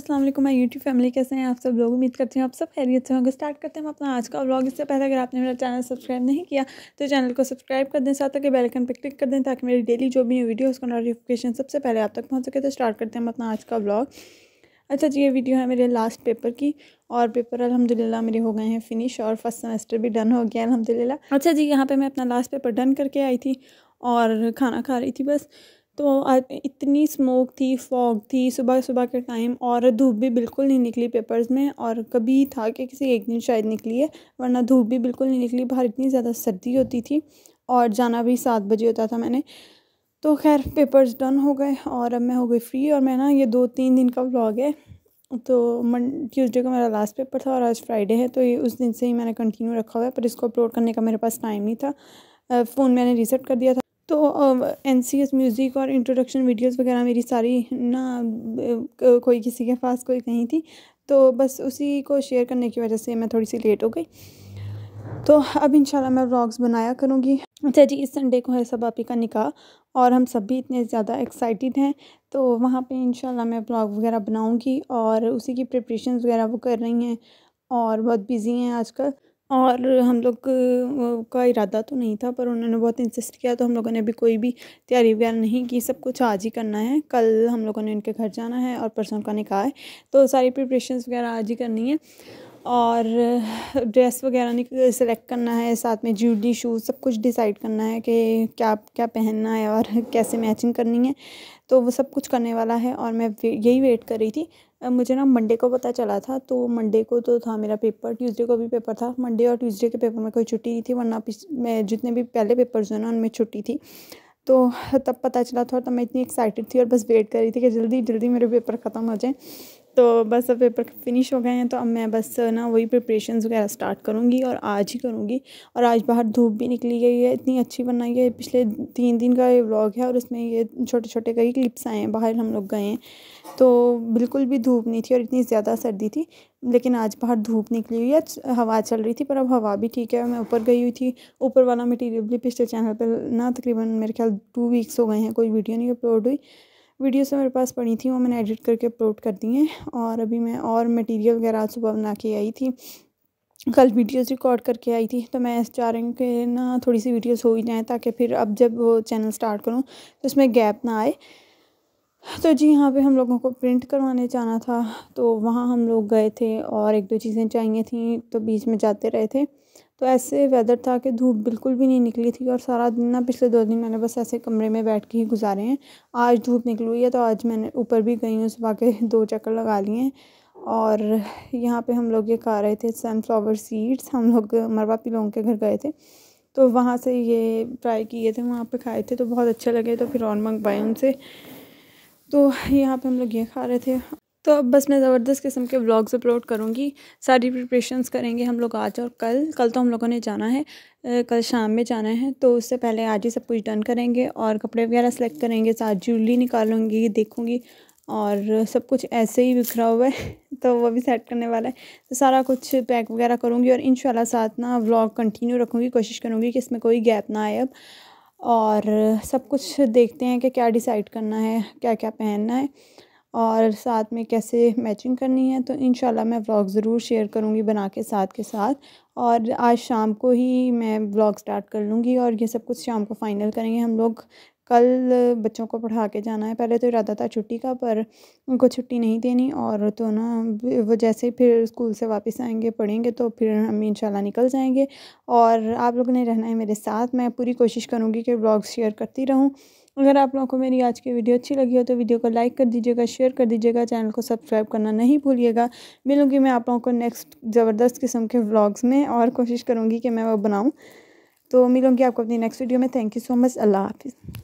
अस्सलाम वालेकुम मैं यूट्यूब फैमिली कैसे हैं आप सब लोग उम्मीद करती हूँ आप सब खैरियत से होंगे स्टार्ट करते हैं अपना आज का व्लॉग इससे पहले अगर आपने मेरा चैनल सब्सक्राइब नहीं किया तो चैनल को सब्सक्राइब कर दें साथ ही बेलकन पर क्लिक कर दें ताकि मेरी डेली जो भी वीडियो उसका नोटिफिकेशन सबसे पहले आप तक पहुँच सके तो स्टार्ट करते हैं हम अपना आज का व्लॉग तो तो अच्छा जी ये वीडियो है मेरे लास्ट पेपर की और पेपर अल्हम्दुलिल्लाह मेरे हो गए हैं फिनिश और फर्स्ट सेमेस्टर भी डन हो गया अल्हम्दुलिल्लाह अच्छा जी यहाँ पे मैं अपना लास्ट पेपर डन करके आई थी और खाना खा रही थी बस तो इतनी स्मोक थी फॉग थी सुबह सुबह के टाइम और धूप भी बिल्कुल नहीं निकली पेपर्स में और कभी था कि किसी एक दिन शायद निकली है वरना धूप भी बिल्कुल नहीं निकली बाहर इतनी ज़्यादा सर्दी होती थी और जाना भी सात बजे होता था मैंने तो खैर पेपर्स डन हो गए और अब मैं हो गई फ्री और मैं ना ये दो तीन दिन का व्लॉग है तो मन ट्यूज़डे का मेरा लास्ट पेपर था और आज फ्राइडे है तो ये उस दिन से ही मैंने कंटिन्यू रखा हुआ है पर इसको अपलोड करने का मेरे पास टाइम नहीं था फ़ोन मैंने रिसेट कर दिया था तो एन सी एस म्यूज़िक और इंट्रोडक्शन वीडियोस वगैरह मेरी सारी ना कोई किसी के पास कोई नहीं थी तो बस उसी को शेयर करने की वजह से मैं थोड़ी सी लेट हो गई तो अब इंशाल्लाह मैं व्लॉग्स बनाया करूँगी अच्छा जी इस संडे को है सब सबापी का निकाह और हम सब भी इतने ज़्यादा एक्साइटेड हैं तो वहाँ पे इंशाल्लाह मैं ब्लॉग वगैरह बनाऊँगी और उसी की प्रिपरेशन वगैरह वो कर रही हैं और बहुत बिज़ी हैं आजकल और हम लोग का इरादा तो नहीं था पर उन्होंने बहुत इंसिस्ट किया तो हम लोगों ने अभी कोई भी तैयारी वगैरह नहीं की सब कुछ आज ही करना है कल हम लोगों ने उनके घर जाना है और परसों का निकाह है तो सारी प्रिपरेशंस वगैरह आज ही करनी है और ड्रेस वगैरह सिलेक्ट करना है साथ में ज्वेलरी शूज़ सब कुछ डिसाइड करना है कि क्या क्या पहनना है और कैसे मैचिंग करनी है तो वो सब कुछ करने वाला है और मैं यही वेट कर रही थी मुझे ना मंडे को पता चला था तो मंडे को तो था मेरा पेपर ट्यूसडे को भी पेपर था मंडे और ट्यूसडे के पेपर में कोई छुट्टी नहीं थी वरना मैं जितने भी पहले पेपर्स हैं ना उनमें छुट्टी थी तो तब पता चला था और तब मैं इतनी एक्साइटेड थी और बस वेट कर रही थी कि जल्दी जल्दी मेरे पेपर ख़त्म हो जाए तो बस अब पेपर फिनिश हो गए हैं तो अब मैं बस ना वही प्रिपरेशन वगैरह स्टार्ट करूँगी और आज ही करूँगी और आज बाहर धूप भी निकली गई है इतनी अच्छी बनाई है पिछले तीन दिन का ये व्लॉग है और उसमें ये छोटे छोटे कई क्लिप्स आए हैं बाहर हम लोग गए हैं तो बिल्कुल भी धूप नहीं थी और इतनी ज़्यादा सर्दी थी लेकिन आज बाहर धूप निकली हुई है हवा चल रही थी पर अब हवा भी ठीक है मैं ऊपर गई हुई थी ऊपर वाला मटीरियल भी पिछले चैनल पर ना तकरीबन मेरे ख्याल टू वीक्स हो गए हैं कोई वीडियो नहीं अपलोड हुई से मेरे पास पड़ी थी वो मैंने एडिट करके अपलोड कर दी हैं और अभी मैं और मटेरियल वगैरह आज सुबह बना के आई थी कल वीडियोस रिकॉर्ड करके आई थी तो मैं चाह रही हूँ कि ना थोड़ी सी वीडियोस हो ही जाएँ ताकि फिर अब जब वो चैनल स्टार्ट करूँ तो उसमें गैप ना आए तो जी यहाँ पे हम लोगों को प्रिंट करवाने जाना था तो वहाँ हम लोग गए थे और एक दो चीज़ें चाहिए थी तो बीच में जाते रहे थे तो ऐसे वेदर था कि धूप बिल्कुल भी नहीं निकली थी और सारा दिन ना पिछले दो दिन मैंने बस ऐसे कमरे में बैठ के ही गुजारे हैं आज धूप निकल हुई है तो आज मैंने ऊपर भी गई हूँ सुबह के दो चक्कर लगा लिए हैं और यहाँ पे हम लोग ये खा रहे थे सनफ्लावर सीड्स हम लोग मरवा लोगों के घर गए थे तो वहाँ से ये ट्राई किए थे वहाँ पर खाए थे तो बहुत अच्छे लगे तो फिर और मंगवाए उनसे तो यहाँ पे हम लोग ये खा रहे थे तो अब बस मैं ज़बरदस्त किस्म के व्लॉग्स अपलोड करूँगी सारी प्रिपरेशंस करेंगे हम लोग आज और कल कल तो हम लोगों ने जाना है कल शाम में जाना है तो उससे पहले आज ही सब कुछ डन करेंगे और कपड़े वगैरह सेलेक्ट करेंगे साथ ज्वेलरी निकालूंगी देखूँगी और सब कुछ ऐसे ही बिखरा हुआ है तो वो भी सेट करने वाला है तो सारा कुछ पैक वगैरह करूँगी और इन साथ ना व्लॉग कंटिन्यू रखूँगी कोशिश करूँगी कि इसमें कोई गैप ना आए अब और सब कुछ देखते हैं कि क्या डिसाइड करना है क्या क्या पहनना है और साथ में कैसे मैचिंग करनी है तो इन मैं व्लॉग ज़रूर शेयर करूँगी बना के साथ के साथ और आज शाम को ही मैं व्लॉग स्टार्ट कर लूँगी और ये सब कुछ शाम को फाइनल करेंगे हम लोग कल बच्चों को पढ़ा के जाना है पहले तो इरादा था छुट्टी का पर उनको छुट्टी नहीं देनी और तो ना वो जैसे ही फिर स्कूल से वापस आएंगे पढ़ेंगे तो फिर हम इंशाल्लाह निकल जाएंगे और आप लोग ने रहना है मेरे साथ मैं पूरी कोशिश करूँगी कि ब्लॉग शेयर करती रहूँ अगर आप लोगों को मेरी आज की वीडियो अच्छी लगी हो तो वीडियो को लाइक कर दीजिएगा शेयर कर दीजिएगा चैनल को सब्सक्राइब करना नहीं भूलिएगा मिलूँगी मैं आप लोगों को नेक्स्ट ज़बरदस्त किस्म के व्लॉग्स में और कोशिश करूँगी कि मैं वो बनाऊँ तो मिलूँगी आपको अपनी नेक्स्ट वीडियो में थैंक यू सो मच अल्लाह हाफिज़